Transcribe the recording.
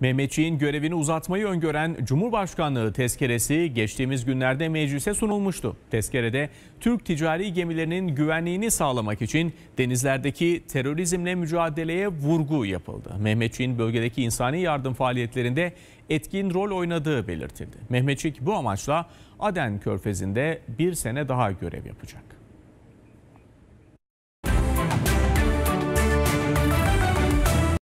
Mehmetçiğin görevini uzatmayı öngören Cumhurbaşkanlığı tezkeresi geçtiğimiz günlerde meclise sunulmuştu. Tezkerede Türk ticari gemilerinin güvenliğini sağlamak için denizlerdeki terörizmle mücadeleye vurgu yapıldı. Mehmetçiğin bölgedeki insani yardım faaliyetlerinde etkin rol oynadığı belirtildi. Mehmetçik bu amaçla Aden Körfezi'nde bir sene daha görev yapacak.